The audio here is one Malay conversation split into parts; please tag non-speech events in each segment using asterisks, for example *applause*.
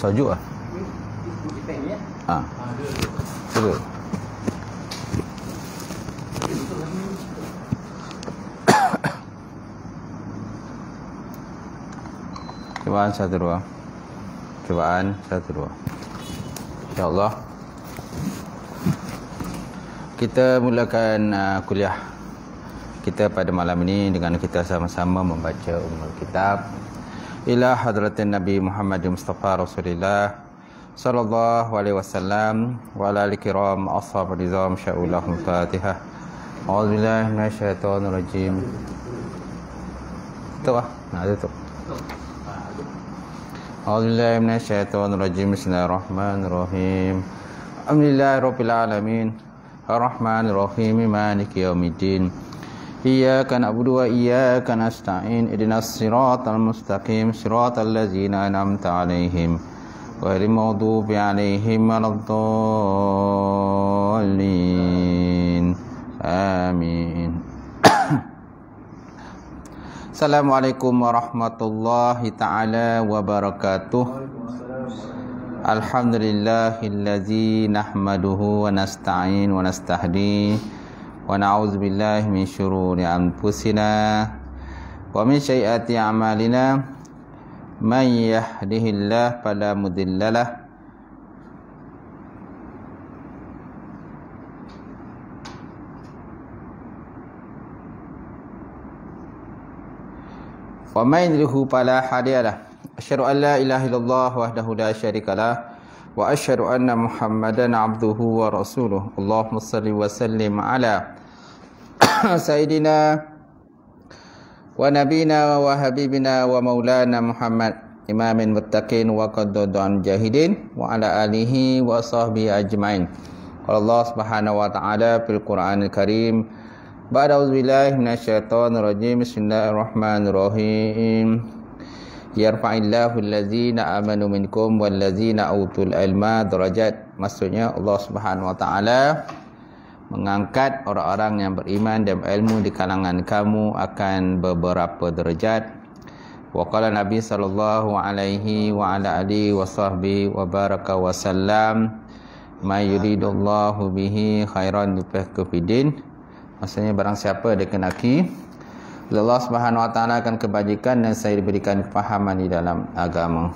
Sajuk Ah, Ha ah. Cuba *coughs* Cubaan satu dua Cubaan satu dua Ya Allah Kita mulakan uh, kuliah kita pada malam ini dengan kita sama-sama membaca Ummul kitab إلى حضرة النبي محمد مصطفى رسول الله صلى الله عليه وسلم وعلى الكرام أصحاب النظام شاء لهم الفاتحة أعوذ بالله من الشيطان الرجيم طبعا أعوذ بالله من الشيطان الرجيم بسم الله الرحمن الرحيم الحمد لله رب العالمين الرحمن الرحيم مالك يوم الدين إياك نعبد وإياك نستعين اهدنا الصراط المستقيم صراط الذين أنعمت عليهم غير المغضوب عليهم ولا الضالين آمين السلام عليكم ورحمة الله تعالى وبركاته الحمد لله الذي نحمده ونستعين ونستهديه ونعوذ بالله من شرور أنفسنا ومن شيئات أعمالنا من يهده الله فلا مضل له ومن يضلله فلا هادي له أشهد أن لا إله إلا الله وحده لا شريك له وأشهد أن محمدا عبده ورسوله اللهم صل وسلم على *coughs* Sayyidina wa nabina wa habibina wa maulana Muhammad imamin muttaqin wa qaddadan jahidin wa ala alihi wa sahbihi ajmain. Allah Subhanahu wa taala fil Qur'anil Karim. Ba'dauz billahi minasyaitonir rajim. Bismillahirrahmanirrahim. Yarfa'illahu allazina amanu minkum wallazina utul ilma darajat. Maksudnya Allah Subhanahu wa taala mengangkat orang-orang yang beriman dan ilmu di kalangan kamu akan beberapa derajat. Wa qala Nabi sallallahu alaihi wa ala ali wa sahbi wa baraka wa sallam ma yuridullahu bihi khairan yufih kufidin. Maksudnya barang siapa kenaki, Allah Subhanahu wa taala akan kebajikan dan saya diberikan kefahaman di dalam agama.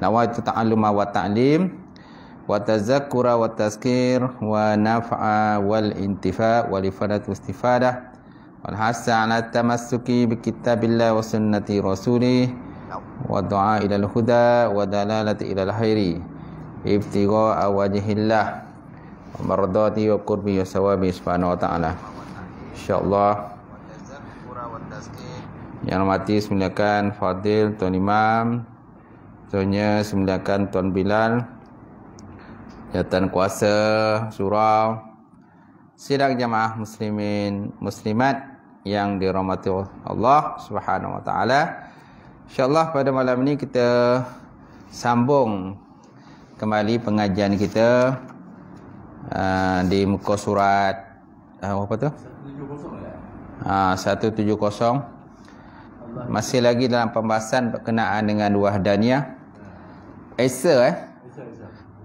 Nawaitu ta'alluma wa ta'lim ta wa tazakkura wa tazkir wa naf'a wal intifa' wa lifadat istifadah wal hasa ala tamassuki bi kitabillah wa sunnati rasulih wa du'a ila al huda wa dalalati ila al khairi ibtigha wajhillah mardati wa qurbi wa sawabi subhanahu wa ta'ala insyaallah yang mati semuliakan Fadil Tuan Imam Tuan Nya semuliakan Tuan Bilal Jawatan kuasa surau Sidang jamaah muslimin muslimat Yang dirahmati Allah subhanahu wa ta'ala InsyaAllah pada malam ini kita Sambung Kembali pengajian kita uh, Di muka surat uh, Apa tu? 170 ya? Uh, masih lagi dalam pembahasan berkenaan dengan wahdaniyah. Esa eh.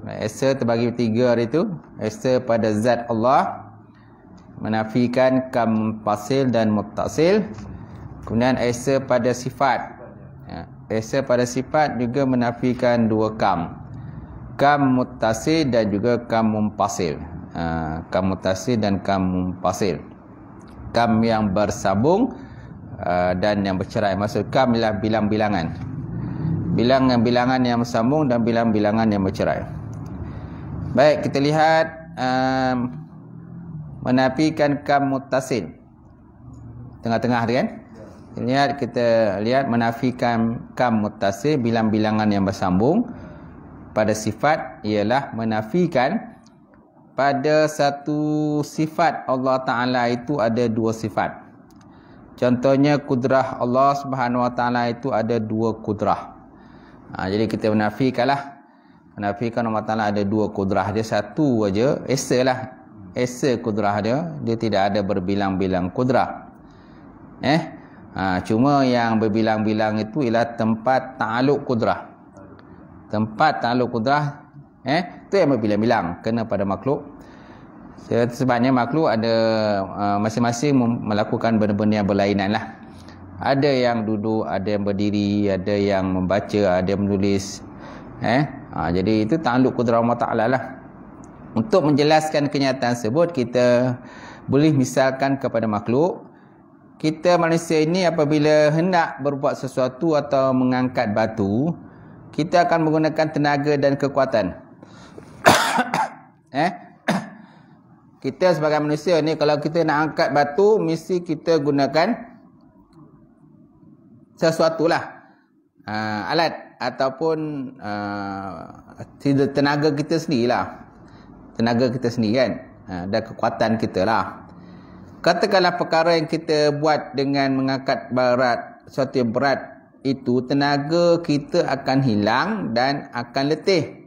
Esa terbagi tiga hari tu. Esa pada zat Allah. Menafikan kam pasil dan mutasil. Kemudian esa pada sifat. Ya, esa pada sifat juga menafikan dua kam. Kam mutasil dan juga kam mumpasil. Ha, kam mutasil dan kam mumpasil. Kam yang bersabung ha, dan yang bercerai. Maksud kam ialah bilang-bilangan. Bilangan-bilangan yang bersambung dan bilangan-bilangan yang bercerai. Baik, kita lihat um, menafikan kam muttasil. Tengah-tengah tu kan? Kita lihat kita lihat menafikan kam muttasil bilang-bilangan yang bersambung pada sifat ialah menafikan pada satu sifat Allah Taala itu ada dua sifat. Contohnya kudrah Allah Subhanahu Wa Taala itu ada dua kudrah. Ha, jadi kita menafikanlah menafikan Allah Ta'ala ada dua kudrah dia satu saja, esa lah esa kudrah dia, dia tidak ada berbilang-bilang kudrah eh, ha, cuma yang berbilang-bilang itu ialah tempat ta'aluk kudrah tempat ta'aluk kudrah eh, tu yang berbilang-bilang, kena pada makhluk sebabnya makhluk ada ha, masing-masing uh, melakukan benda-benda yang berlainan lah ada yang duduk, ada yang berdiri ada yang membaca, ada yang menulis Eh? Ha, jadi itu ta'aluk kudrah Allah Ta'ala lah. Untuk menjelaskan kenyataan tersebut, kita boleh misalkan kepada makhluk. Kita manusia ini apabila hendak berbuat sesuatu atau mengangkat batu, kita akan menggunakan tenaga dan kekuatan. *coughs* eh? *coughs* kita sebagai manusia ni kalau kita nak angkat batu, mesti kita gunakan sesuatu lah. Ha, alat ataupun uh, tenaga kita sendirilah. Tenaga kita sendiri kan. Uh, dan kekuatan kita lah. Katakanlah perkara yang kita buat dengan mengangkat berat, suatu yang berat itu, tenaga kita akan hilang dan akan letih.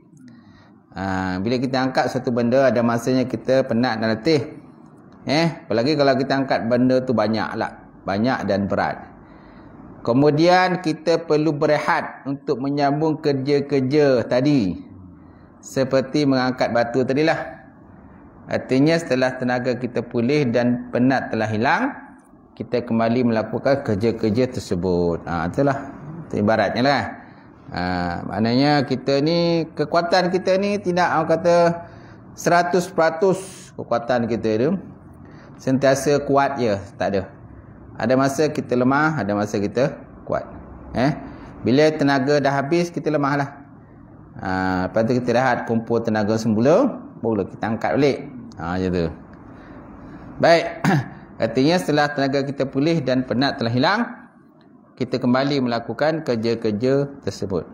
Uh, bila kita angkat satu benda, ada masanya kita penat dan letih. Eh, apalagi kalau kita angkat benda tu banyak lah. Banyak dan berat. Kemudian kita perlu berehat untuk menyambung kerja-kerja tadi. Seperti mengangkat batu tadilah. Artinya setelah tenaga kita pulih dan penat telah hilang, kita kembali melakukan kerja-kerja tersebut. Ha, itulah ibaratnya lah. Ha, maknanya kita ni, kekuatan kita ni tidak orang kata 100% kekuatan kita itu, Sentiasa kuat je, tak ada ada masa kita lemah, ada masa kita kuat. Eh, bila tenaga dah habis kita lemahlah. Ha, lepas tu kita rehat kumpul tenaga semula, boleh kita angkat balik. Ha macam tu. Baik. *clears throat* Artinya setelah tenaga kita pulih dan penat telah hilang, kita kembali melakukan kerja-kerja tersebut.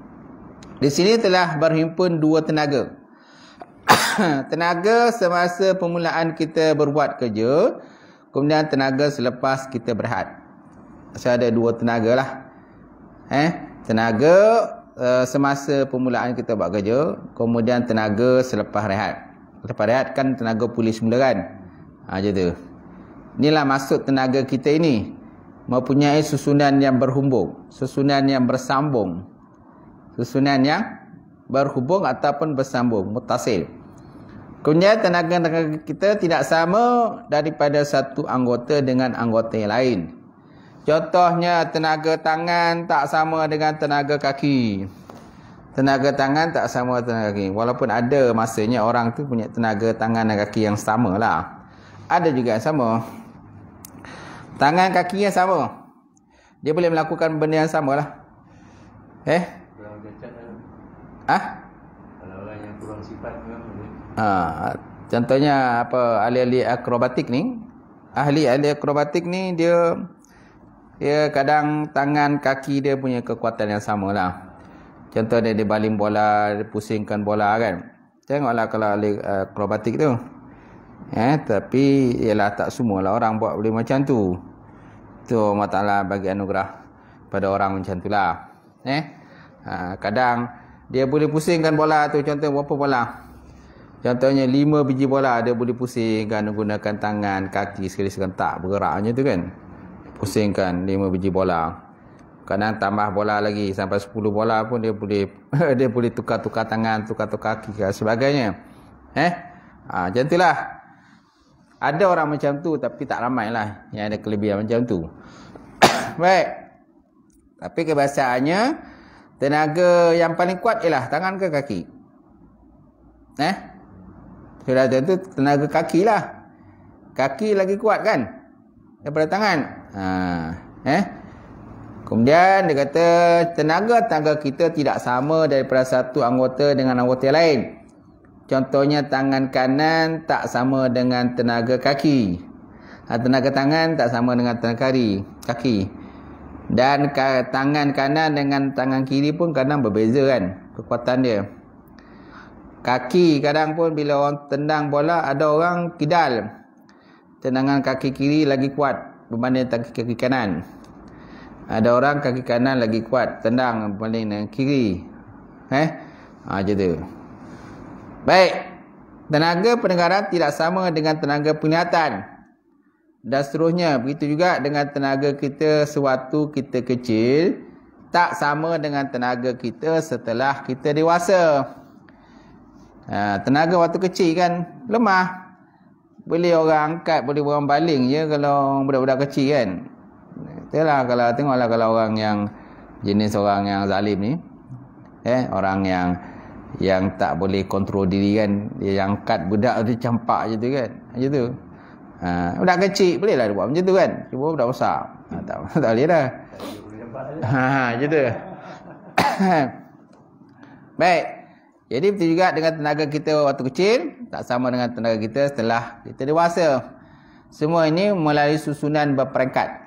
Di sini telah berhimpun dua tenaga. *clears throat* tenaga semasa permulaan kita berbuat kerja Kemudian tenaga selepas kita berehat. Saya ada dua tenaga lah. Eh, tenaga uh, semasa permulaan kita buat kerja. Kemudian tenaga selepas rehat. Selepas rehat kan tenaga pulih semula kan? Ha, macam tu. Inilah maksud tenaga kita ini. Mempunyai susunan yang berhubung. Susunan yang bersambung. Susunan yang berhubung ataupun bersambung. Mutasil. Mutasil. Kemudian tenaga-tenaga kita tidak sama daripada satu anggota dengan anggota yang lain. Contohnya tenaga tangan tak sama dengan tenaga kaki. Tenaga tangan tak sama tenaga kaki. Walaupun ada masanya orang tu punya tenaga tangan dan kaki yang sama lah. Ada juga yang sama. Tangan kaki yang sama. Dia boleh melakukan benda yang sama lah. Eh? Ha? Ah? ha, contohnya apa ahli-ahli akrobatik ni ahli-ahli akrobatik ni dia dia kadang tangan kaki dia punya kekuatan yang sama lah contohnya dia, dia baling bola dia pusingkan bola kan tengoklah kalau ahli eh, akrobatik tu eh tapi ialah tak semua lah orang buat boleh macam tu tu Allah Ta'ala bagi anugerah pada orang macam tu lah eh ha, kadang dia boleh pusingkan bola tu contoh berapa bola? Contohnya lima biji bola dia boleh pusingkan menggunakan tangan, kaki sekali serentak bergeraknya tu kan. Pusingkan lima biji bola. Kadang tambah bola lagi sampai sepuluh bola pun dia boleh *laughs* dia boleh tukar-tukar tangan, tukar-tukar kaki dan sebagainya. Eh? Ah, ha, jentilah. Ada orang macam tu tapi tak ramailah yang ada kelebihan macam tu. *coughs* Baik. Tapi kebiasaannya Tenaga yang paling kuat ialah tangan ke kaki? Eh? Sudah tentu tenaga kaki lah. Kaki lagi kuat kan? Daripada tangan. Ha. Eh? Kemudian dia kata tenaga tangga kita tidak sama daripada satu anggota dengan anggota lain. Contohnya tangan kanan tak sama dengan tenaga kaki. Ha, tenaga tangan tak sama dengan tenaga kari, kaki. Kaki. Dan tangan kanan dengan tangan kiri pun kadang berbeza kan kekuatan dia. Kaki kadang pun bila orang tendang bola ada orang kidal. Tendangan kaki kiri lagi kuat berbanding kaki kanan. Ada orang kaki kanan lagi kuat tendang berbanding dengan kiri. Eh? Ha, macam tu. Baik. Tenaga pendengaran tidak sama dengan tenaga penglihatan dan seterusnya begitu juga dengan tenaga kita sewaktu kita kecil tak sama dengan tenaga kita setelah kita dewasa ha, tenaga waktu kecil kan lemah boleh orang angkat boleh orang baling je kalau budak-budak kecil kan itulah kalau tengoklah kalau orang yang jenis orang yang zalim ni eh orang yang yang tak boleh kontrol diri kan dia angkat budak dia campak je tu kan macam tu Ha, budak kecil boleh lah buat macam tu kan. Cuba budak besar. Ha, tak, *laughs* tak boleh dah. Ha, ha macam tu. *coughs* Baik. Jadi betul juga dengan tenaga kita waktu kecil. Tak sama dengan tenaga kita setelah kita dewasa. Semua ini melalui susunan berperingkat.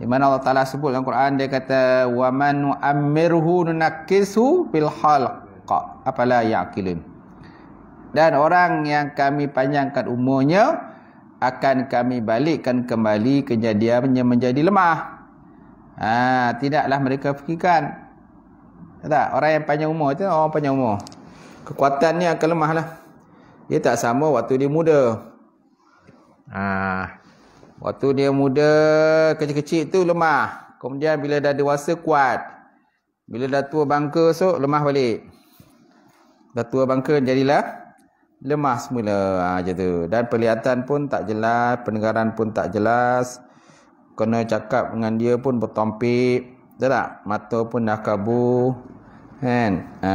Di mana Allah Taala sebut dalam Quran dia kata wa man amirhu nunakkisu bil halq apala yaqilun. Dan orang yang kami panjangkan umurnya akan kami balikkan kembali kejadiannya menjadi lemah. Ha, tidaklah mereka fikirkan. Tak? Orang yang panjang umur tu, orang panjang umur. Kekuatan ni akan lemah lah. Dia tak sama waktu dia muda. Ha, waktu dia muda, kecil-kecil tu lemah. Kemudian bila dah dewasa, kuat. Bila dah tua bangka esok, lemah balik. Dah tua bangka, jadilah lemah semula ha, macam tu dan perlihatan pun tak jelas pendengaran pun tak jelas kena cakap dengan dia pun bertompik betul tak mata pun dah kabur kan ha,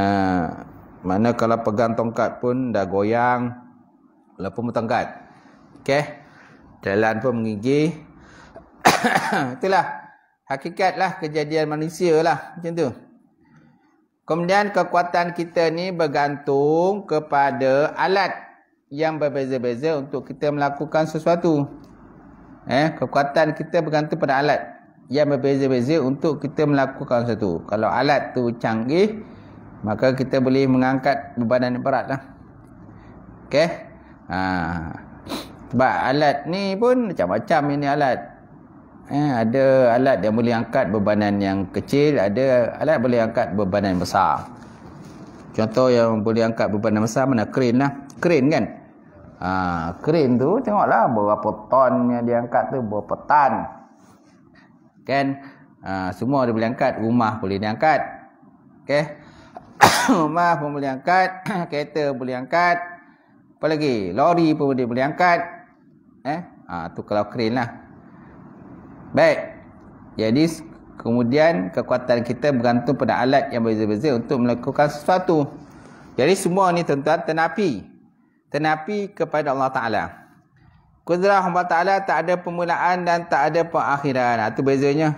mana kalau pegang tongkat pun dah goyang walaupun bertongkat okey jalan pun menggigih *coughs* itulah hakikatlah kejadian manusia lah macam tu Kemudian kekuatan kita ni bergantung kepada alat yang berbeza-beza untuk kita melakukan sesuatu. Eh, kekuatan kita bergantung pada alat yang berbeza-beza untuk kita melakukan sesuatu. Kalau alat tu canggih, maka kita boleh mengangkat beban yang berat lah. Okay. Ha. Sebab alat ni pun macam-macam ini alat. Eh, ada alat yang boleh angkat bebanan yang kecil, ada alat yang boleh angkat bebanan yang besar. Contoh yang boleh angkat bebanan besar mana? keren lah. keren kan? Ha, krain tu tengoklah berapa ton yang diangkat tu, berapa tan. Kan? Ha, semua dia boleh angkat. Rumah boleh diangkat. Okay? *coughs* Rumah pun boleh angkat. *coughs* Kereta boleh angkat. Apa lagi? Lori pun boleh, boleh angkat. Eh? Ha, tu kalau keren lah. Baik. Jadi kemudian kekuatan kita bergantung pada alat yang berbeza-beza untuk melakukan sesuatu. Jadi semua ni tuan-tuan tenapi. Tenapi kepada Allah Ta'ala. Kudrah Allah Ta'ala tak ada permulaan dan tak ada pengakhiran. Itu bezanya.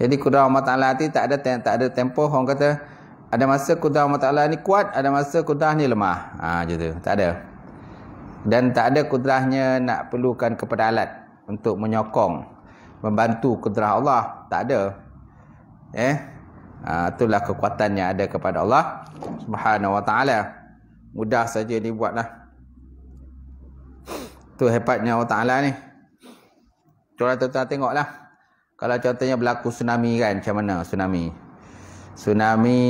Jadi kudrah Allah Ta'ala ni tak ada tak ada tempoh. Orang kata ada masa kudrah Allah Ta'ala ni kuat, ada masa kudrah ni lemah. Ha, macam Tak ada. Dan tak ada kudrahnya nak perlukan kepada alat untuk menyokong membantu kudrah Allah tak ada eh ha, itulah kekuatan yang ada kepada Allah subhanahu wa taala mudah saja dibuatlah tu hebatnya Allah taala ni tuan-tuan tengoklah kalau contohnya berlaku tsunami kan macam mana tsunami tsunami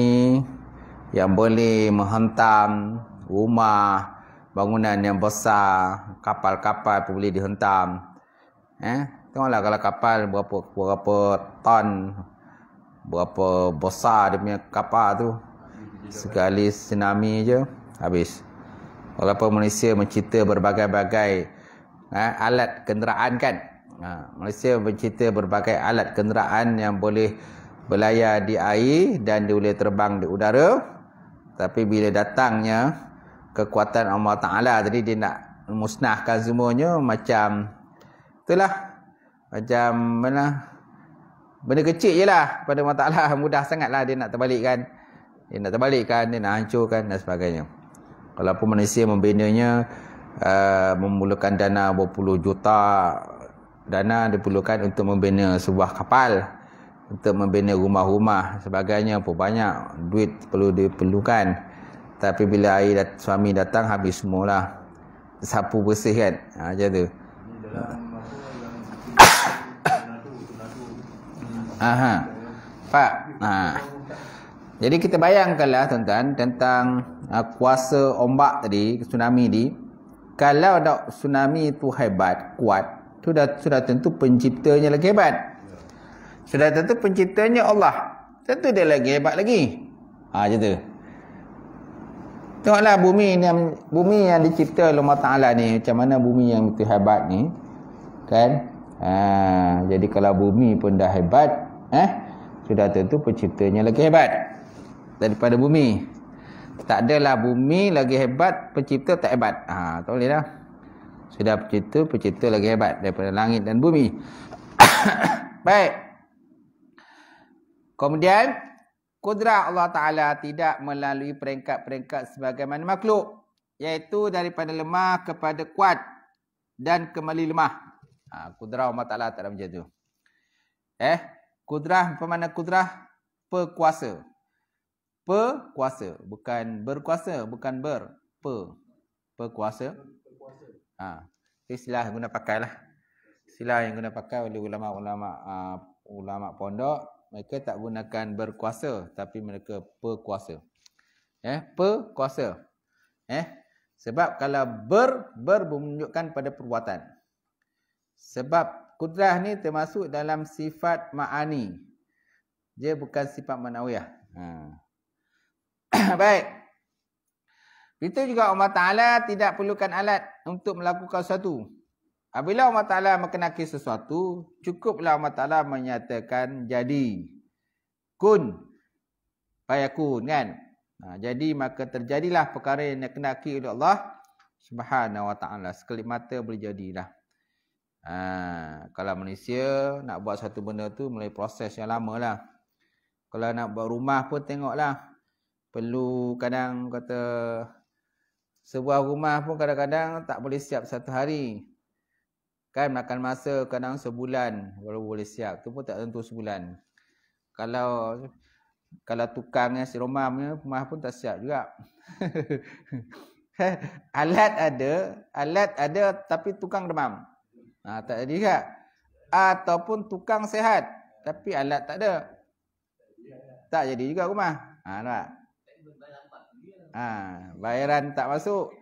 yang boleh menghantam rumah bangunan yang besar kapal-kapal pun boleh dihentam Eh, tengoklah kalau kapal berapa berapa ton berapa besar dia punya kapal tu. Sekali tsunami je habis. Walaupun Malaysia mencipta berbagai-bagai eh, alat kenderaan kan. Ha, Malaysia mencipta berbagai alat kenderaan yang boleh berlayar di air dan dia boleh terbang di udara. Tapi bila datangnya kekuatan Allah Ta'ala tadi dia nak musnahkan semuanya macam Itulah macam mana benda kecil je lah pada Allah Ta'ala *laughs* mudah sangat lah dia nak terbalikkan dia nak terbalikkan, dia nak hancurkan dan sebagainya walaupun manusia membinanya uh, memulakan dana berpuluh juta dana diperlukan untuk membina sebuah kapal untuk membina rumah-rumah sebagainya pun banyak duit perlu diperlukan tapi bila air dat suami datang habis semualah sapu bersih kan ha, tu Aha. Pak. Nah, Jadi kita bayangkanlah tuan-tuan tentang uh, kuasa ombak tadi, tsunami tadi. Kalau dah tsunami itu hebat, kuat, tu dah sudah tentu penciptanya lagi hebat. Sudah tentu penciptanya Allah. Tentu dia lagi hebat lagi. Ha macam tu. Tengoklah bumi yang bumi yang dicipta oleh Allah Taala ni, macam mana bumi yang begitu hebat ni. Kan? Ha, jadi kalau bumi pun dah hebat, eh sudah tentu penciptanya lagi hebat daripada bumi tak adalah bumi lagi hebat pencipta tak hebat ha tak boleh dah sudah pencipta pencipta lagi hebat daripada langit dan bumi *coughs* baik kemudian kudrah Allah taala tidak melalui peringkat-peringkat sebagaimana makhluk iaitu daripada lemah kepada kuat dan kembali lemah ha kudrah Allah taala tak ada macam tu eh Kudrah bermakna kudrah perkuasa. Perkuasa bukan berkuasa, bukan ber. Per. Perkuasa. Ah, ha. istilah guna pakailah. Sila yang guna pakai oleh ulama-ulama uh, ulama pondok, mereka tak gunakan berkuasa tapi mereka perkuasa. Eh, perkuasa. Eh, sebab kalau ber ber menunjukkan pada perbuatan. Sebab kudrah ni termasuk dalam sifat ma'ani. Dia bukan sifat manawiyah. Hmm. *clears throat* Baik. Itu juga Allah Ta'ala tidak perlukan alat untuk melakukan sesuatu. Apabila Allah Ta'ala mengenaki sesuatu, cukuplah Allah Ta'ala menyatakan jadi. Kun. Baya kun kan. Ha, jadi maka terjadilah perkara yang dikenaki oleh Allah Subhanahu Wa Ta'ala. Sekelip mata boleh jadilah. Ha, kalau Malaysia nak buat satu benda tu melalui proses yang lama lah. Kalau nak buat rumah pun tengoklah. Perlu kadang kata sebuah rumah pun kadang-kadang tak boleh siap satu hari. Kan makan masa kadang sebulan baru boleh siap. Tu pun tak tentu sebulan. Kalau kalau tukangnya si rumah punya rumah pun tak siap juga. *laughs* alat ada, alat ada tapi tukang demam. Ha, tak jadi kan? Ataupun tukang sehat. Tapi alat tak ada. Tak jadi juga rumah. Ha, nampak? Ha, bayaran tak masuk.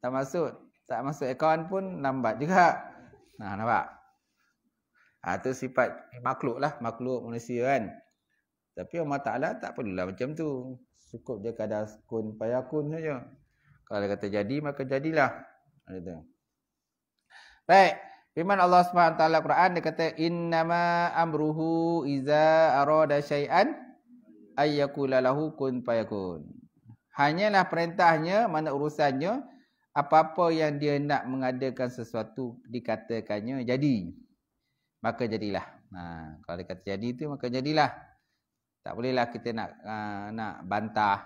Tak masuk. Tak masuk akaun pun lambat juga. Ha, nampak? Ha, itu sifat makhluk lah. Makhluk manusia kan. Tapi Allah Ta'ala tak perlulah macam tu. Cukup je kadar kun payakun saja. Kalau kata jadi, maka jadilah. Baik. Firman Allah Subhanahu SWT Quran dia kata innama amruhu iza arada syai'an ayyakulalahu kun payakun. Hanyalah perintahnya, mana urusannya, apa-apa yang dia nak mengadakan sesuatu, dikatakannya jadi. Maka jadilah. Ha, kalau dia kata jadi itu, maka jadilah. Tak bolehlah kita nak uh, nak bantah,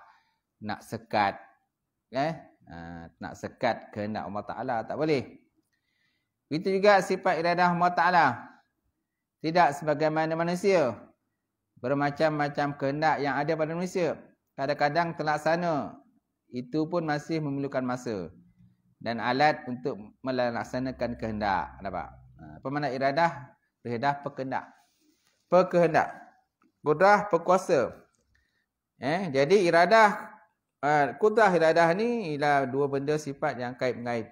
nak sekat. Eh? Uh, nak sekat kehendak Allah Ta'ala, tak boleh. Itu juga sifat iradah Allah Ta'ala. Tidak sebagaimana manusia. Bermacam-macam kehendak yang ada pada manusia. Kadang-kadang terlaksana. Itu pun masih memerlukan masa. Dan alat untuk melaksanakan kehendak. Nampak? Ha, Pemana iradah, iradah pekehendak pekehendak Kudrah, pekuasa. Eh, Jadi iradah, uh, kudrah iradah ni ialah dua benda sifat yang kait-mengait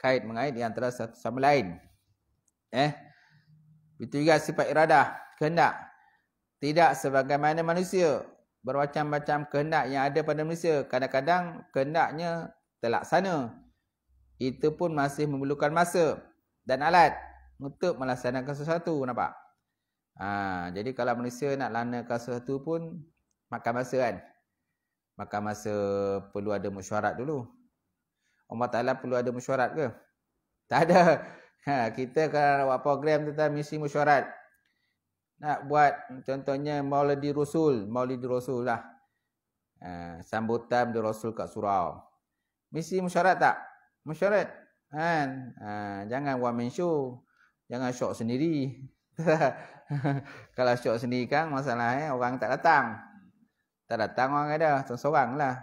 kait mengait di antara satu sama lain. Eh. Itu juga sifat iradah, kehendak. Tidak sebagaimana manusia. Bermacam-macam kehendak yang ada pada manusia. Kadang-kadang kehendaknya terlaksana. Itu pun masih memerlukan masa dan alat untuk melaksanakan sesuatu. Nampak? Ha, jadi kalau manusia nak lanakan sesuatu pun makan masa kan? Makan masa perlu ada mesyuarat dulu. Allah Ta'ala perlu ada mesyuarat ke? Tak ada. *laughs* Ha, kita kalau nak buat program tu, misi mesyuarat. Nak buat contohnya Maulidi Rasul. Maulidi Rasul lah. Ha, sambutan di Rasul kat surau. Misi mesyuarat tak? Mesyuarat. Ha, ha, jangan buat main show. Jangan syok sendiri. *laughs* kalau syok sendiri kan masalah eh, orang tak datang. Tak datang orang ada. Seorang-seorang lah.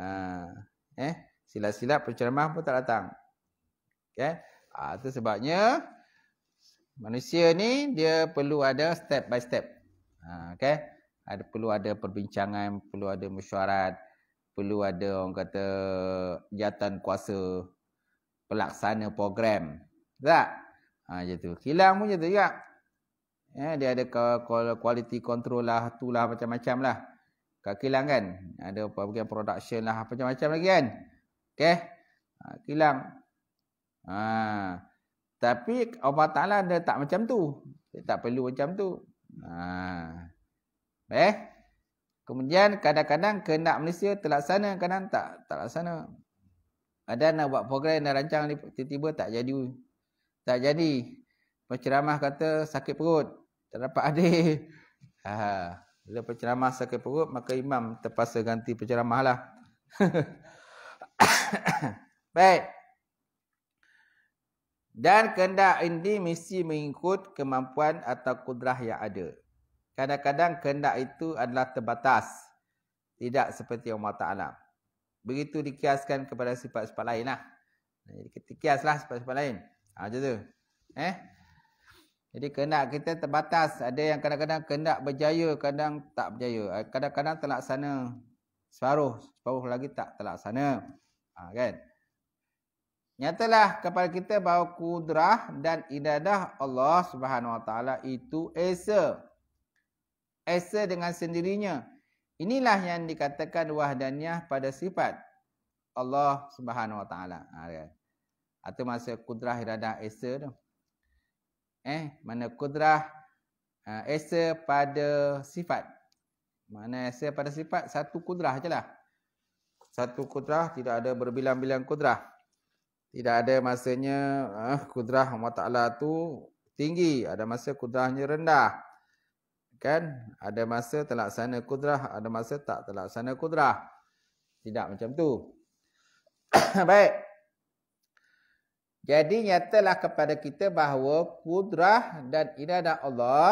Ha, eh? silap-silap penceramah pun tak datang. Okey. ha, itu sebabnya manusia ni dia perlu ada step by step. Ha, ah, okay. Ada perlu ada perbincangan, perlu ada mesyuarat, perlu ada orang kata jatan kuasa pelaksana program. Tak? Ha tu Kilang pun tu juga. Ya, dia ada quality control lah, tu lah macam-macam lah. Kat kilang kan, ada bagian production lah, macam-macam lagi kan. Okey. Ha, kilang. Ha. Tapi Allah Ta'ala dia tak macam tu. Dia tak perlu macam tu. Ha. Eh? Kemudian kadang-kadang kena Malaysia terlaksana. Kadang tak terlaksana. Ada nak buat program dan rancang ni tiba-tiba tak jadi. Tak jadi. Penceramah kata sakit perut. Tak dapat adil. *laughs* Ha. Bila penceramah sakit perut maka imam terpaksa ganti penceramah lah. *laughs* *coughs* Baik. Dan kendak ini mesti mengikut kemampuan atau kudrah yang ada. Kadang-kadang kendak itu adalah terbatas. Tidak seperti Allah Ta'ala. Begitu dikiaskan kepada sifat-sifat lain lah. Jadi kita kiaslah sifat-sifat lain. Ha, macam tu. Eh? Jadi kendak kita terbatas. Ada yang kadang-kadang kendak berjaya, kadang tak berjaya. Kadang-kadang terlaksana separuh, separuh lagi tak terlaksana. Ha, kan? Nyatalah kepada kita bahawa kudrah dan idadah Allah Subhanahu Wa Taala itu esa. Esa dengan sendirinya. Inilah yang dikatakan wahdaniyah pada sifat Allah Subhanahu Wa Taala. Ha, kan? Atau masa kudrah idadah esa tu. Eh, mana kudrah uh, esa pada sifat. Mana esa pada sifat, satu kudrah je lah satu kudrah tidak ada berbilang-bilang kudrah. Tidak ada masanya uh, kudrah Allah Ta'ala tu tinggi. Ada masa kudrahnya rendah. Kan? Ada masa terlaksana kudrah. Ada masa tak terlaksana kudrah. Tidak macam tu. *coughs* Baik. Jadi nyatalah kepada kita bahawa kudrah dan iradah Allah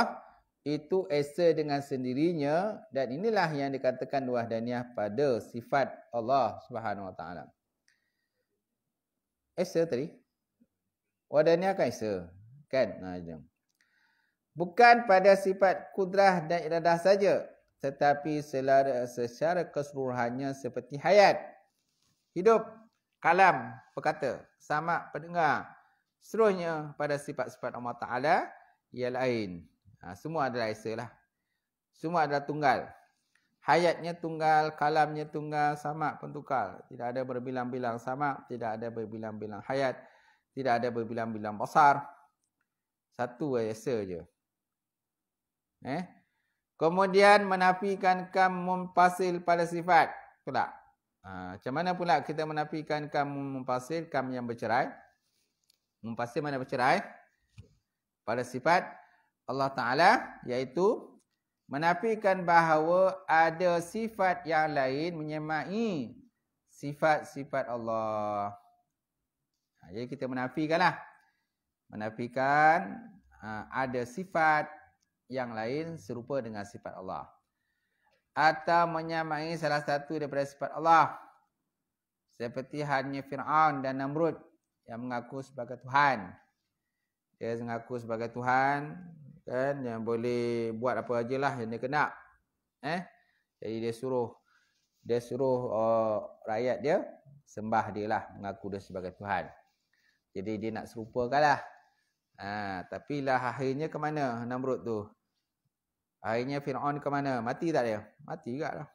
itu esa dengan sendirinya dan inilah yang dikatakan Wahdaniyah pada sifat Allah Subhanahu Wa Taala. Esa tadi. Wahdaniyah kan esa. Kan? Nah, ha, jom. Bukan pada sifat kudrah dan iradah saja. Tetapi selara, secara keseluruhannya seperti hayat. Hidup, kalam, perkata, sama, pendengar. Seluruhnya pada sifat-sifat Allah Ta'ala yang lain. Ha, semua adalah esa lah. Semua adalah tunggal. Hayatnya tunggal, kalamnya tunggal, sama pun tukar. Tidak ada berbilang-bilang sama, tidak ada berbilang-bilang hayat, tidak ada berbilang-bilang besar. Satu esa je. Eh? Kemudian menafikan kam mumpasil pada sifat. Tidak. Ha, macam mana pula kita menafikan kam mumpasil, kam yang bercerai. Mumpasil mana bercerai? Pada sifat Allah Ta'ala iaitu menafikan bahawa ada sifat yang lain menyemai sifat-sifat Allah. Ha, jadi kita menafikanlah. Menafikan ha, ada sifat yang lain serupa dengan sifat Allah. Atau menyamai salah satu daripada sifat Allah. Seperti hanya Fir'aun dan Namrud yang mengaku sebagai Tuhan. Dia mengaku sebagai Tuhan, kan yang boleh buat apa ajalah yang dia kena eh jadi dia suruh dia suruh uh, rakyat dia sembah dia lah mengaku dia sebagai tuhan jadi dia nak serupakanlah ha tapi lah akhirnya ke mana namrud tu akhirnya firaun ke mana mati tak dia mati jugaklah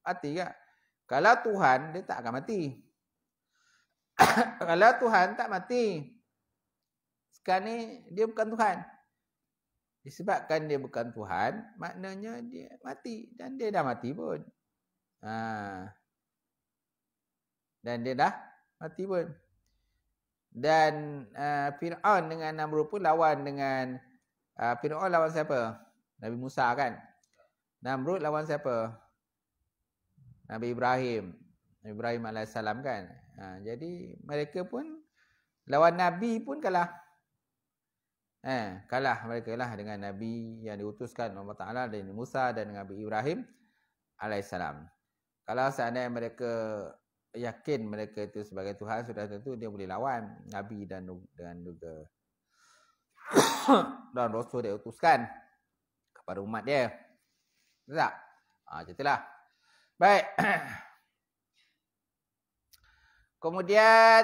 mati jugak kalau tuhan dia tak akan mati *coughs* kalau tuhan tak mati sekarang ni dia bukan tuhan Disebabkan dia bukan Tuhan, maknanya dia mati. Dan dia dah mati pun. Ha. Dan dia dah mati pun. Dan uh, Fir'aun dengan Namrud pun lawan dengan... Uh, Fir'aun lawan siapa? Nabi Musa kan? Namrud lawan siapa? Nabi Ibrahim. Nabi Ibrahim AS kan? Ha. Jadi mereka pun... Lawan Nabi pun kalah. Eh, kalah mereka lah dengan Nabi yang diutuskan Allah Ta'ala dari Musa dan Nabi Ibrahim AS. Kalau seandainya mereka yakin mereka itu sebagai Tuhan, sudah tentu dia boleh lawan Nabi dan dan juga *coughs* dan Rasul dia utuskan kepada umat dia. Betul tak? Ha, macam itulah. Baik. *coughs* Kemudian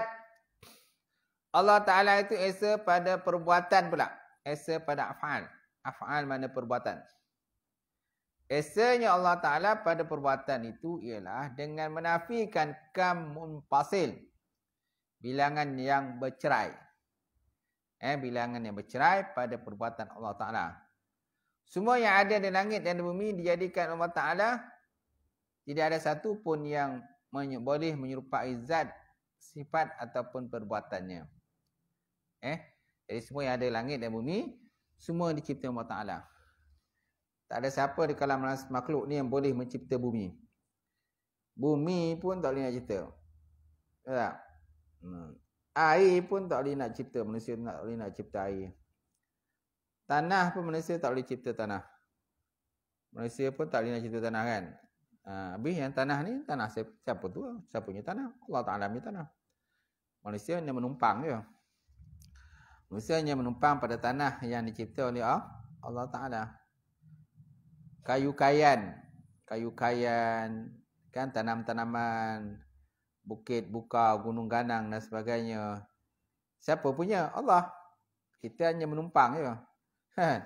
Allah Ta'ala itu esa pada perbuatan pula. Esa pada af'al. Af'al mana perbuatan. Esanya Allah Ta'ala pada perbuatan itu ialah dengan menafikan kamun pasil. Bilangan yang bercerai. Eh, bilangan yang bercerai pada perbuatan Allah Ta'ala. Semua yang ada di langit dan di bumi dijadikan Allah Ta'ala. Tidak ada satu pun yang boleh menyerupai zat sifat ataupun perbuatannya. Eh? Jadi semua yang ada langit dan bumi, semua dicipta Allah Ta'ala. Tak ada siapa di kalangan makhluk ni yang boleh mencipta bumi. Bumi pun tak boleh nak cipta. Ya tak? Hmm. Air pun tak boleh nak cipta. Manusia tak boleh nak cipta air. Tanah pun manusia tak boleh cipta tanah. Manusia pun tak boleh nak cipta tanah kan? Ha, habis yang tanah ni, tanah siapa, tu? Siapa punya tanah? Allah Ta'ala punya tanah. Manusia hanya menumpang je. Ya? Usahanya menumpang pada tanah yang dicipta oleh Allah, Allah Ta'ala. Kayu kayan. Kayu kayan. Kan tanam-tanaman. Bukit, buka, gunung ganang dan sebagainya. Siapa punya? Allah. Kita hanya menumpang ya. Kan?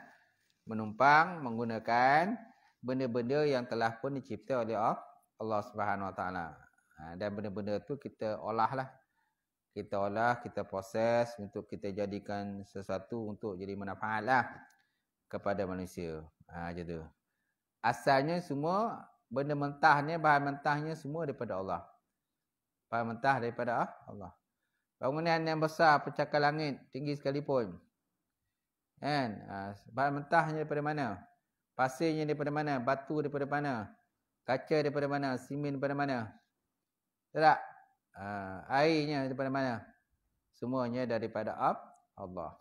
menumpang menggunakan benda-benda yang telah pun dicipta oleh Allah Subhanahu Wa Taala. Ha, dan benda-benda tu kita olahlah, kita olah, kita proses untuk kita jadikan sesuatu untuk jadi manfaat lah kepada manusia. Ha, macam tu. Asalnya semua benda mentahnya, bahan mentahnya semua daripada Allah. Bahan mentah daripada ah, Allah. Bangunan yang besar, pecahkan langit, tinggi sekalipun. Kan? Ha, bahan mentahnya daripada mana? Pasirnya daripada mana? Batu daripada mana? Kaca daripada mana? Simen daripada mana? Tak? uh, airnya daripada mana? Semuanya daripada ab Allah.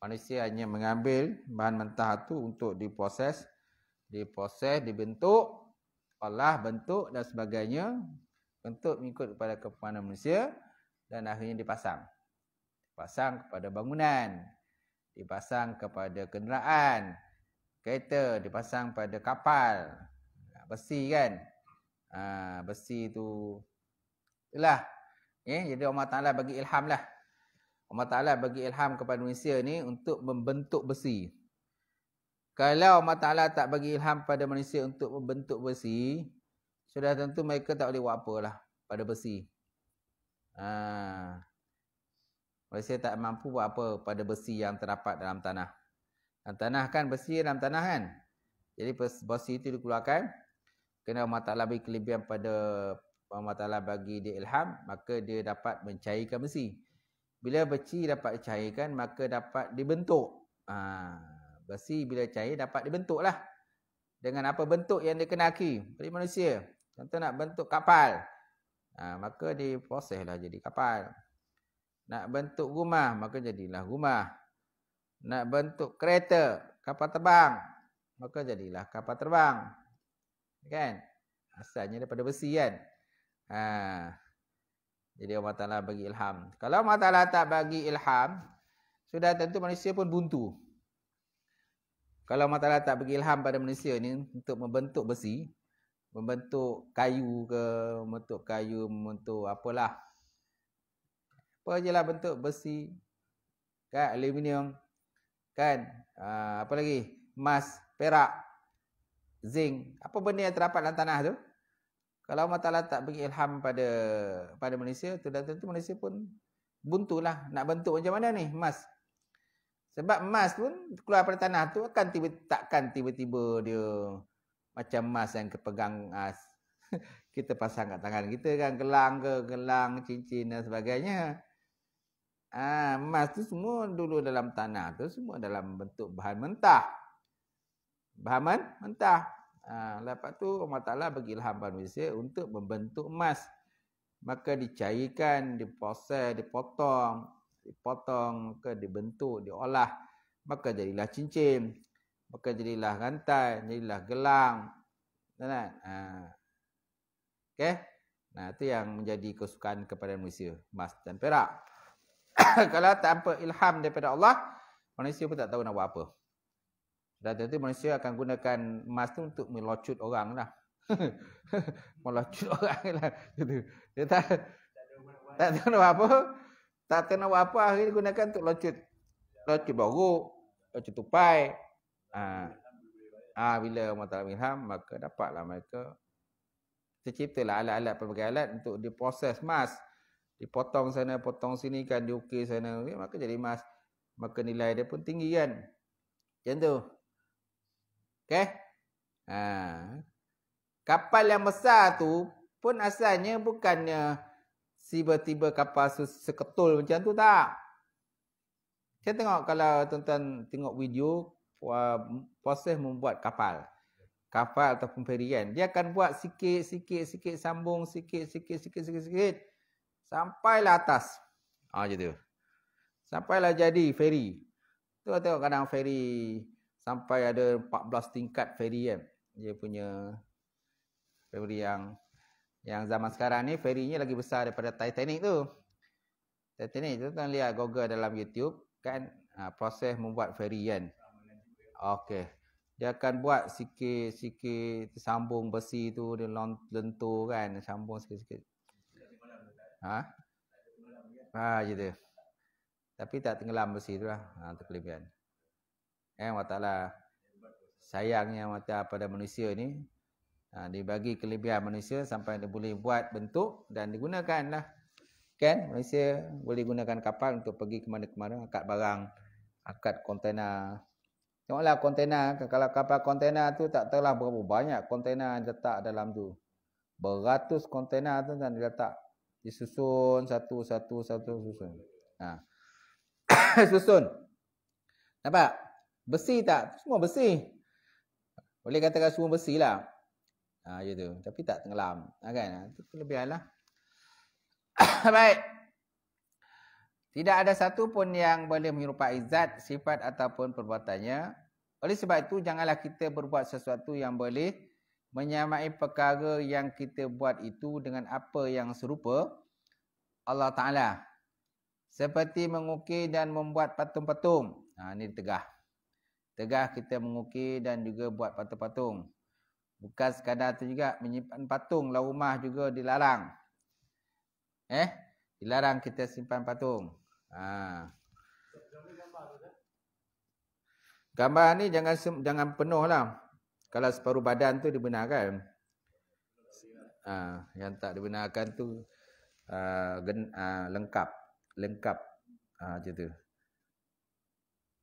Manusia hanya mengambil bahan mentah itu untuk diproses, diproses, dibentuk, olah bentuk dan sebagainya. Bentuk mengikut kepada kemampuan manusia dan akhirnya dipasang. Pasang kepada bangunan, dipasang kepada kenderaan, kereta, dipasang pada kapal, besi kan. Ha, besi itu Itulah. Okay, jadi Allah Ta'ala bagi ilham lah. Allah Ta'ala bagi ilham kepada manusia ni untuk membentuk besi. Kalau Allah Ta'ala tak bagi ilham pada manusia untuk membentuk besi, sudah tentu mereka tak boleh buat apalah pada besi. Ha. Malaysia tak mampu buat apa pada besi yang terdapat dalam tanah. Dalam tanah kan, besi dalam tanah kan. Jadi besi itu dikeluarkan. Kena Allah Ta'ala beri kelebihan pada Allah Ta'ala bagi dia ilham, maka dia dapat mencairkan besi. Bila besi dapat dicairkan, maka dapat dibentuk. Ha, besi bila cair, dapat dibentuklah. Dengan apa bentuk yang dikenaki dari manusia. Contoh nak bentuk kapal. Ha, maka diproseslah jadi kapal. Nak bentuk rumah, maka jadilah rumah. Nak bentuk kereta, kapal terbang. Maka jadilah kapal terbang. Kan? Asalnya daripada besi kan? Ha. Jadi Allah Ta'ala bagi ilham. Kalau Allah Ta'ala tak bagi ilham, sudah tentu manusia pun buntu. Kalau Allah Ta'ala tak bagi ilham pada manusia ni untuk membentuk besi, membentuk kayu ke, membentuk kayu, membentuk apalah. Apa je lah bentuk besi. Kan, aluminium. Kan, ha, apa lagi? Emas, perak, zinc. Apa benda yang terdapat dalam tanah tu? Kalau Allah Ta'ala tak bagi ilham pada pada manusia, tu dah tentu manusia pun buntulah. Nak bentuk macam mana ni emas? Sebab emas pun keluar dari tanah tu akan tiba, takkan tiba-tiba dia macam emas yang kepegang as. Ah, *laughs* kita pasang kat tangan kita kan gelang ke gelang cincin dan sebagainya ah emas tu semua dulu dalam tanah tu semua dalam bentuk bahan mentah bahan mentah Ha, lepas tu Allah Ta'ala bagi ilham pada manusia untuk membentuk emas. Maka dicairkan, diproses, dipotong, dipotong maka dibentuk, diolah. Maka jadilah cincin, maka jadilah rantai, jadilah gelang. Kan? Ha. Okay? Nah, itu yang menjadi kesukaan kepada manusia, emas dan perak. *coughs* Kalau tanpa ilham daripada Allah, manusia pun tak tahu nak buat apa. Dan nanti manusia akan gunakan emas tu untuk melocut orang lah. *laughs* melocut orang lah. Gitu. Dia tak, tak tahu nak apa. Tak tahu nak buat apa. Akhirnya gunakan untuk locut. Locut boruk. Locut tupai. Ha. Ha, bila Umar Tala Milham, maka dapatlah mereka. lah, alat-alat pelbagai alat untuk diproses emas. Dipotong sana, potong sini kan, diukir sana. Okay, maka jadi emas. Maka nilai dia pun tinggi kan. Macam tu. Okay. Ha. Kapal yang besar tu pun asalnya bukannya tiba-tiba kapal seketul macam tu tak. Saya tengok kalau tuan-tuan tengok video proses membuat kapal. Kapal ataupun perian. Dia akan buat sikit-sikit-sikit sambung sikit-sikit-sikit-sikit-sikit. Sampailah atas. Ha, macam tu. Sampailah jadi feri. Tu tengok kadang feri sampai ada 14 tingkat ferry kan. Dia punya ferry yang yang zaman sekarang ni ferry lagi besar daripada Titanic tu. Titanic tu tuan lihat Google dalam YouTube kan ha, proses membuat ferry kan. Okey. Dia akan buat sikit-sikit sambung besi tu dia lentur kan sambung sikit-sikit. Ha? Ha gitu. Tapi tak tenggelam besi tu lah. Ha, tu Eh, Allah Ta'ala sayangnya Allah Ta'ala pada manusia ni. Ha, dia bagi kelebihan manusia sampai dia boleh buat bentuk dan digunakan lah. Kan? manusia boleh gunakan kapal untuk pergi ke mana-mana, akad barang, angkat kontena. Tengoklah kontena, kalau kapal kontena tu tak tahulah berapa banyak kontena yang letak dalam tu. Beratus kontena tu kan diletak. Disusun satu, satu, satu, susun. Ha. *coughs* susun. Nampak? Besi tak? Semua besi. Boleh katakan semua besi lah. Ha, macam tu. Tapi tak tenggelam. Ha, kan? Itu ha, kelebihan lah. *coughs* Baik. Tidak ada satu pun yang boleh menyerupai zat, sifat ataupun perbuatannya. Oleh sebab itu, janganlah kita berbuat sesuatu yang boleh menyamai perkara yang kita buat itu dengan apa yang serupa Allah Ta'ala. Seperti mengukir dan membuat patung-patung. Ha, ini tegah. Tegah kita mengukir dan juga buat patung-patung. Bukan sekadar itu juga menyimpan patung lah rumah juga dilarang. Eh? Dilarang kita simpan patung. Ha. Gambar ni jangan jangan penuh lah. Kalau separuh badan tu dibenarkan. Ha, yang tak dibenarkan tu uh, gen, uh, lengkap. Lengkap. Ha, macam tu.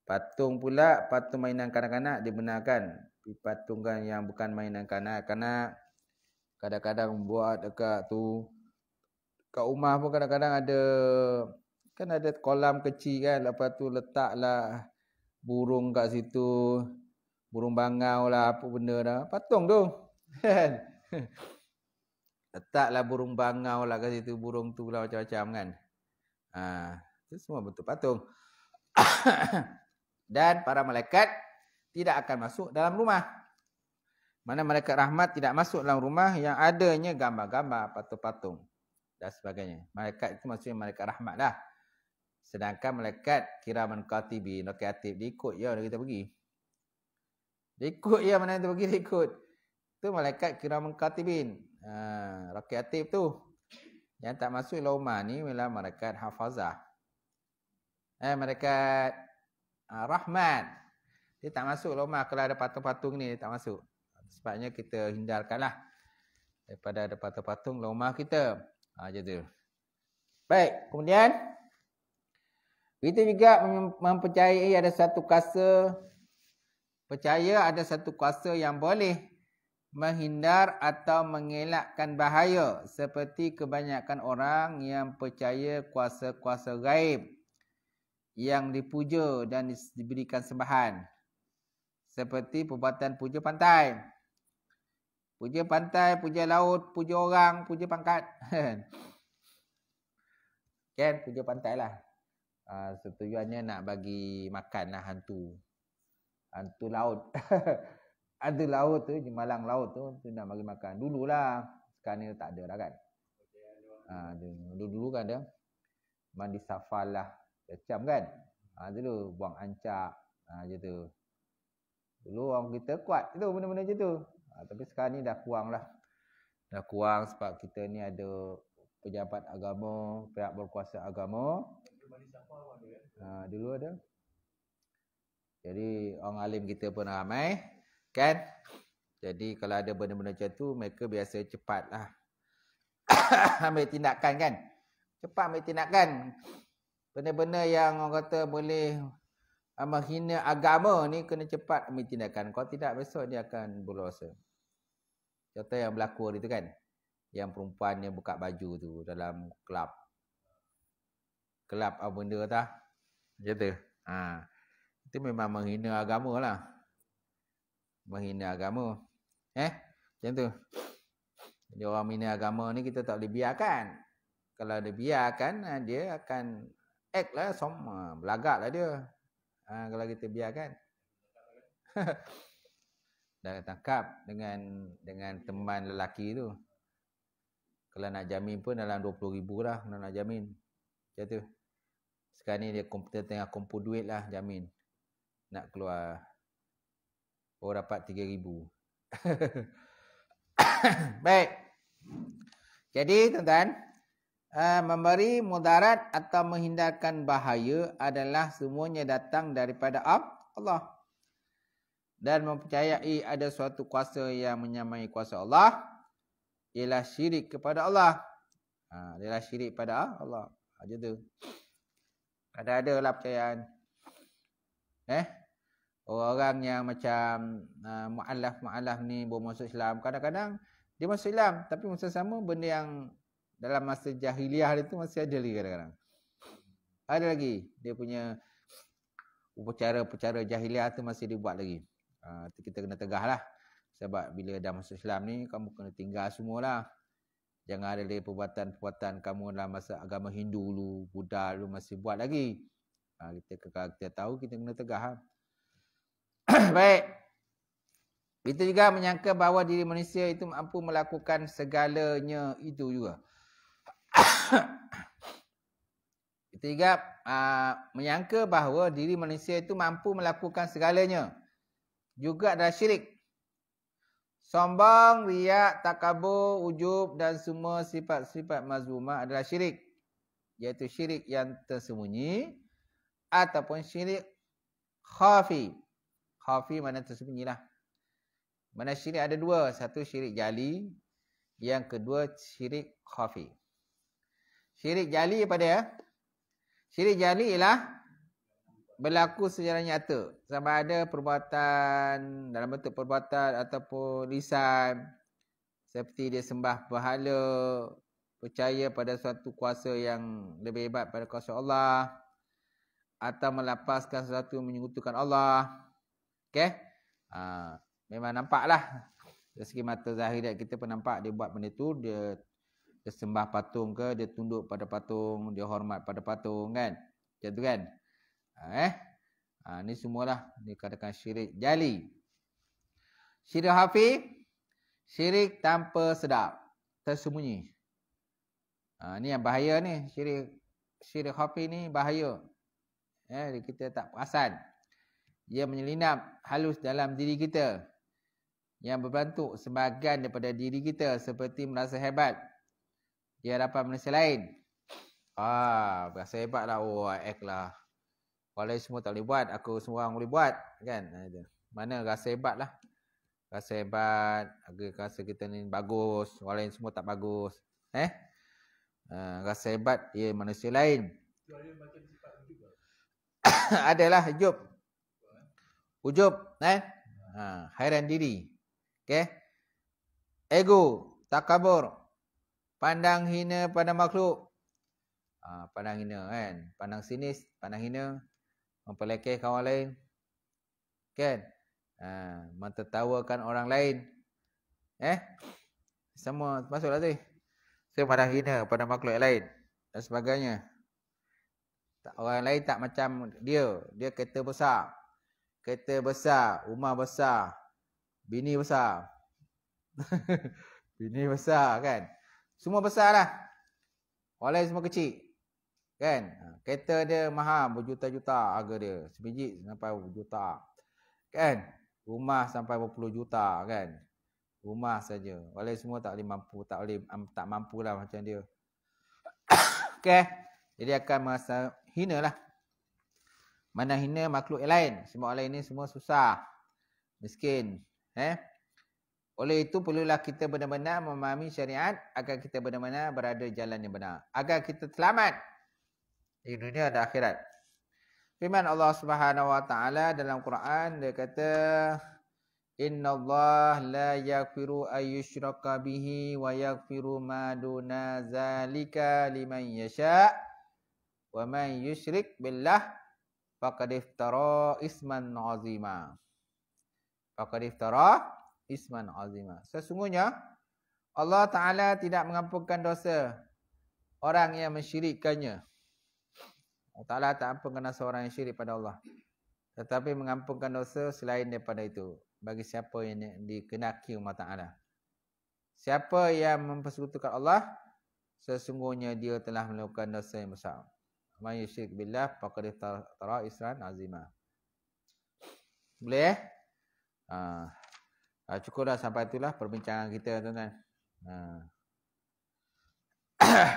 Patung pula, patung mainan kanak-kanak dibenarkan. Patungkan yang bukan mainan kanak-kanak. Kadang-kadang buat dekat tu. Dekat rumah pun kadang-kadang ada. Kan ada kolam kecil kan. Lepas tu letaklah burung kat situ. Burung bangau lah apa benda dah. Patung tu. Kan? *laughs* letaklah burung bangau lah kat situ. Burung tu lah macam-macam kan. Ha, itu semua bentuk patung. *coughs* dan para malaikat tidak akan masuk dalam rumah. Mana mereka rahmat tidak masuk dalam rumah yang adanya gambar-gambar, patung-patung dan sebagainya. Malaikat itu maksudnya malaikat rahmat lah. Sedangkan malaikat kiraman katibi, nakiatib, dia ikut ya kita pergi. Dia ikut ya mana itu pergi, dia ikut. Itu malaikat kiraman katibin, nakiatib ha, tu. Yang tak masuk dalam rumah ni, malaikat hafazah. Eh, malaikat Ha, ah, rahmat. Dia tak masuk rumah kalau ada patung-patung ni, dia tak masuk. Sebabnya kita hindarkanlah daripada ada patung-patung rumah kita. Ha, macam tu. Baik, kemudian. Kita juga mempercayai ada satu kuasa. Percaya ada satu kuasa yang boleh menghindar atau mengelakkan bahaya. Seperti kebanyakan orang yang percaya kuasa-kuasa gaib yang dipuja dan diberikan sembahan. Seperti perbuatan puja pantai. Puja pantai, puja laut, puja orang, puja pangkat. *laughs* kan, puja pantai lah. Uh, setujuannya nak bagi makan lah hantu. Hantu laut. Ada *laughs* laut tu, jemalang laut tu, tu nak bagi makan. dulu lah. sekarang ni tak ada lah kan. Uh, ah, dulu, dulu kan dia. Mandi safal lah. Macam kan? Ha, dulu buang ancak. Ha, macam Dulu orang kita kuat. Itu benda-benda macam tu. Ha, tapi sekarang ni dah kurang lah. Dah kurang sebab kita ni ada pejabat agama, pihak berkuasa agama. Ha, dulu ada. Jadi orang alim kita pun ramai. Kan? Jadi kalau ada benda-benda macam tu, mereka biasa cepat lah. *coughs* ambil tindakan kan? Cepat ambil Cepat ambil tindakan benda-benda yang orang kata boleh ah, menghina agama ni kena cepat ambil tindakan. Kalau tidak besok dia akan berlawasa. Contoh yang berlaku hari tu kan. Yang perempuan yang buka baju tu dalam kelab. Kelab apa benda tak? Lah. Macam tu. Ha. Itu memang menghina agama lah. Menghina agama. Eh? Macam tu. Jadi orang menghina agama ni kita tak boleh biarkan. Kalau dia biarkan, ah, dia akan act lah sama belagak lah dia ha, kalau kita biarkan *laughs* dah tangkap dengan dengan teman lelaki tu kalau nak jamin pun dalam 20 ribu lah kalau nak jamin macam tu sekarang ni dia komputer tengah kumpul duit lah jamin nak keluar oh dapat 3 ribu *coughs* baik jadi tuan-tuan Ha, memberi mudarat atau menghindarkan bahaya adalah semuanya datang daripada Allah. Dan mempercayai ada suatu kuasa yang menyamai kuasa Allah. Ialah syirik kepada Allah. Ha, ialah syirik kepada Allah. Ha, macam tu. Ada-ada lah percayaan. Eh? Orang-orang yang macam ha, mu'alaf-mu'alaf ni bermaksud Islam. Kadang-kadang dia masuk Islam. Tapi masa sama benda yang dalam masa jahiliah dia tu masih ada lagi kadang-kadang. Ada lagi dia punya upacara-upacara jahiliah tu masih dibuat lagi. Uh, kita kena tegah lah. Sebab bila dah masuk Islam ni kamu kena tinggal semualah. Jangan ada lagi perbuatan-perbuatan kamu dalam masa agama Hindu dulu, Buddha dulu masih buat lagi. Uh, kita kalau kita tahu kita kena tegah. Lah. *clears throat* Baik. Kita juga menyangka bahawa diri manusia itu mampu melakukan segalanya itu juga. *coughs* Ketiga, ah, menyangka bahawa diri manusia itu mampu melakukan segalanya. Juga adalah syirik. Sombong, riak, takabur, ujub dan semua sifat-sifat mazumah adalah syirik. Iaitu syirik yang tersembunyi ataupun syirik khafi. Khafi mana tersembunyi lah. Mana syirik ada dua. Satu syirik jali. Yang kedua syirik khafi. Khafi. Syirik jali pada ya. Syirik jali ialah berlaku secara nyata. Sama ada perbuatan dalam bentuk perbuatan ataupun lisan seperti dia sembah berhala, percaya pada suatu kuasa yang lebih hebat pada kuasa Allah atau melepaskan sesuatu yang menyekutukan Allah. Okay, Ha, memang nampaklah. Dari segi mata zahir kita pun nampak dia buat benda tu, dia dia sembah patung ke, dia tunduk pada patung, dia hormat pada patung kan. Macam tu kan. Ha, eh? Ha, ni semualah. Ni katakan syirik jali. Syirik hafi. Syirik tanpa sedap. Tersembunyi. Ha, ni yang bahaya ni. Syirik syirik hafi ni bahaya. Eh, kita tak perasan. Ia menyelinap halus dalam diri kita. Yang berbentuk sebahagian daripada diri kita. Seperti merasa hebat yang dapat manusia lain. Ah, rasa hebatlah oh ek lah. Walau semua tak boleh buat, aku semua orang boleh buat, kan? Ha, Mana rasa hebatlah. Rasa hebat, agak rasa kita ni bagus, walau yang semua tak bagus. Eh? Uh, rasa hebat ya manusia lain. *coughs* Adalah hujub, hujub, eh? Ha, hairan diri. Okay? Ego, takabur, pandang hina pada makhluk. Ha, pandang hina kan. Pandang sinis, pandang hina. Memperlekeh kawan lain. Kan? Ha, mentertawakan orang lain. Eh? Semua masuklah tu. So, pandang hina pada makhluk yang lain. Dan sebagainya. Orang lain tak macam dia. Dia kereta besar. Kereta besar. Rumah besar. Bini besar. *laughs* Bini besar kan? Semua besar lah. Orang semua kecil. Kan? Kereta dia mahal berjuta-juta harga dia. Sebijik sampai berjuta. Kan? Rumah sampai berpuluh juta kan? Rumah saja. Orang semua tak boleh mampu. Tak boleh, um, tak mampu lah macam dia. *coughs* okay? Jadi akan merasa hina lah. Mana hina makhluk yang lain. Semua orang lain ni semua susah. Miskin. Eh? Oleh itu perlulah kita benar-benar memahami syariat agar kita benar-benar berada jalan yang benar. Agar kita selamat di dunia dan akhirat. Firman Allah Subhanahu Wa Taala dalam Quran dia kata Inna Allah la yaghfiru an yushraka bihi wa yaghfiru ma duna zalika liman yasha wa man yushrik billah faqad iftara isman azima. Faqad iftara isman azimah. Sesungguhnya Allah Ta'ala tidak mengampunkan dosa orang yang mensyirikkannya. Allah Ta'ala tak ampunkan seorang yang syirik pada Allah. Tetapi mengampunkan dosa selain daripada itu. Bagi siapa yang dikenaki Allah. Ta'ala. Siapa yang mempersekutukan Allah, sesungguhnya dia telah melakukan dosa yang besar. Man yusyik billah pakadih tara isran azimah. Boleh? Haa. Uh. Eh? Ah. Uh, ha, cukuplah sampai itulah perbincangan kita tuan-tuan. Ha. Uh. *coughs*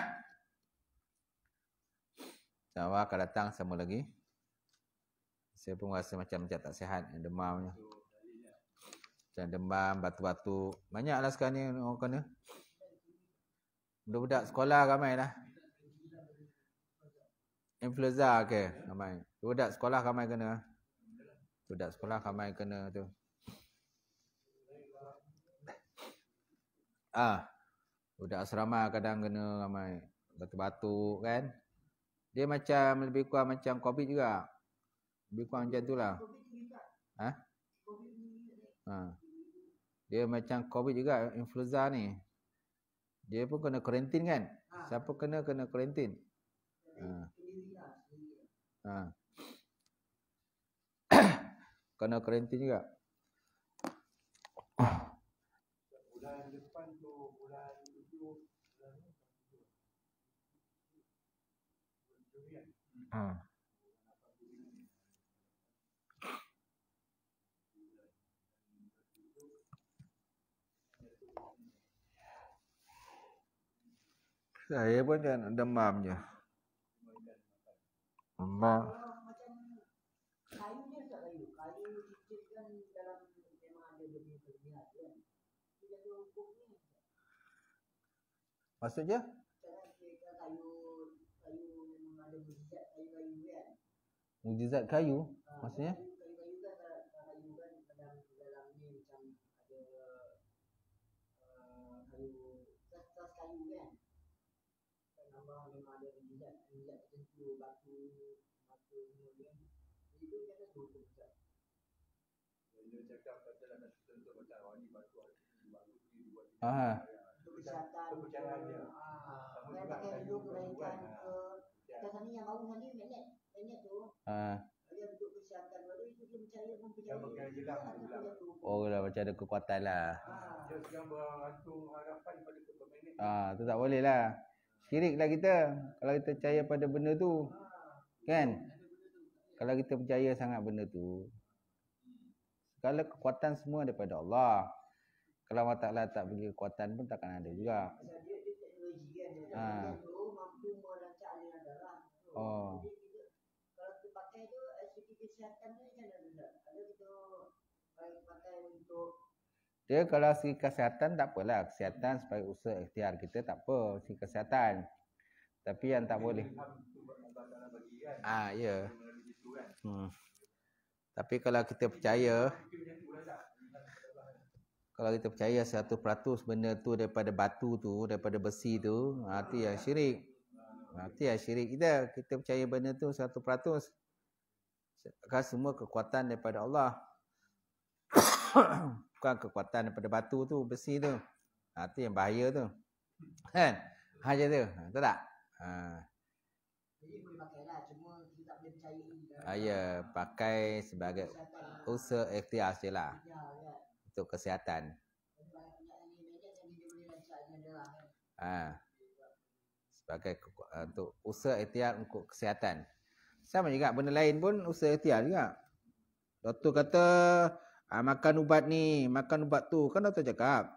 Sama akan datang sama lagi. Saya pun rasa macam macam tak sihat yang demamnya. Dan demam, batu-batu. Banyaklah sekarang ni orang kena. Budak-budak sekolah ramai lah. Influenza ke? Okay. Ramai. Budak sekolah ramai kena. Budak sekolah ramai kena tu. Ah, budak asrama kadang kena ramai batuk-batuk kan. Dia macam lebih kurang macam COVID juga. Lebih kurang macam tu lah. Ha? Ha. Dia macam COVID juga, influenza ni. Dia pun kena karantin kan? Ha. Siapa kena, kena karantin? Ha. Lah, lah. Ha. *coughs* kena karantin juga. *coughs* Ha. Saya pun dah nak demam je. Demam. Maksudnya? Kan? Mujizat kayu ha, maksudnya? Ah. kayu kan kayu kan kadang dalam ni macam ada uh, kayu kan kayu kan kayu kayu kan kayu kan kayu kan kayu kan kayu batu batu kayu kan kayu kan kayu kan kayu cakap macam kan kayu kan kayu batu kayu kan kayu kan kayu kan kayu kan kayu kan kayu kan kayu kan kayu kan kayu kan kayu kan kayu kan kayu tapi yang bau ni melet, melet tu. Ha. Oh lah macam ada kekuatan lah ah, ha. Itu ha, tak boleh lah Syirik lah kita Kalau kita percaya pada benda tu ha. Kan Kalau kita percaya sangat benda tu Segala kekuatan semua daripada Allah Kalau Allah tak beri kekuatan pun takkan ada juga Dia ah. Oh. Kalau kita kesihatan dia kalau segi kesihatan tak apalah. Kesihatan sebagai usaha ikhtiar kita tak apa. si kesihatan. Tapi yang tak boleh. Kan? Ah, ya. Kan? Hmm. Tapi kalau kita percaya. Lah. Kalau kita percaya 100% benda tu daripada batu tu. Daripada besi tu. Itu ah, yang syirik. Nanti lah syirik kita. Kita percaya benda tu 100%. Agar semua kekuatan daripada Allah. *coughs* Bukan kekuatan daripada batu tu, besi tu. Itu ha, yang bahaya tu. Kan? Ha, macam tu. Ha, tahu tak? Ha. Ayah ya, pakai sebagai usaha ikhtiar je lah. Untuk kesihatan. Ha. Sebagai kekuatan uh, untuk usaha ikhtiar untuk kesihatan. Sama juga benda lain pun usaha ikhtiar juga. Doktor kata ah, makan ubat ni, makan ubat tu. Kan doktor cakap.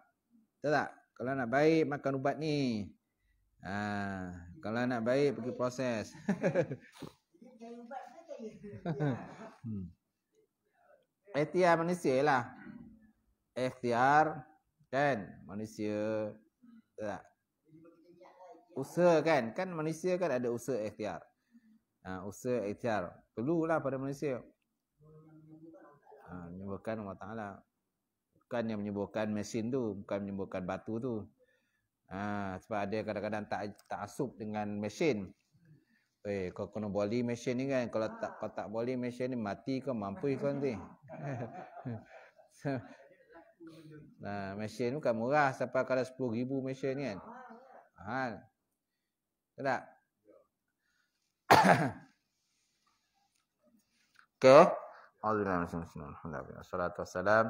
Betul tak? Kalau nak baik makan ubat ni. Ah, kalau nak baik pergi proses. *laughs* Hmm. ikhtiar manusia lah. Ikhtiar kan manusia. Betul tak? usaha kan kan manusia kan ada usaha ikhtiar ha, usaha ikhtiar perlulah pada manusia ha, ah, menyembuhkan Allah Ta'ala bukan yang menyembuhkan mesin tu bukan menyembuhkan batu tu ha, sebab ada kadang-kadang tak, tak asup dengan mesin Eh, kau kena boli mesin ni kan. Kalau tak kau tak boli mesin ni, mati kau, mampu kau nanti. *laughs* nah, mesin tu kan murah. Sampai kalau RM10,000 mesin ni kan. Ha. لا اوكي اعوذ بالله من الشيطان الرجيم الحمد لله والصلاه والسلام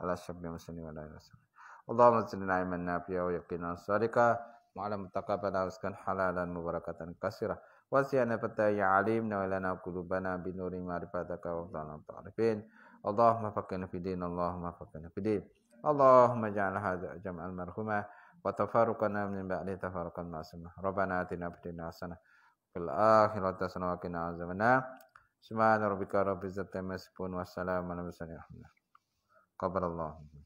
على اشرف المرسلين وعلى اله وصحبه اللهم صل على علما نافعا ويقينا صادقا وعلى متقبلا رزقا حلالا مباركة كثيرا وسيانا فتى يا عليم نولنا قلوبنا بنور معرفتك وفضلنا الطالبين اللهم فقنا في دين اللهم فقنا في دين اللهم اجعل هذا جمع المرحومة وتفارقنا من بعد تفارق الناس ربنا آتنا في الدنيا حسنة في الآخرة حسنة وقنا عذاب النار سبحان ربك رب العزة عما يصفون والسلام على المرسلين قبل الله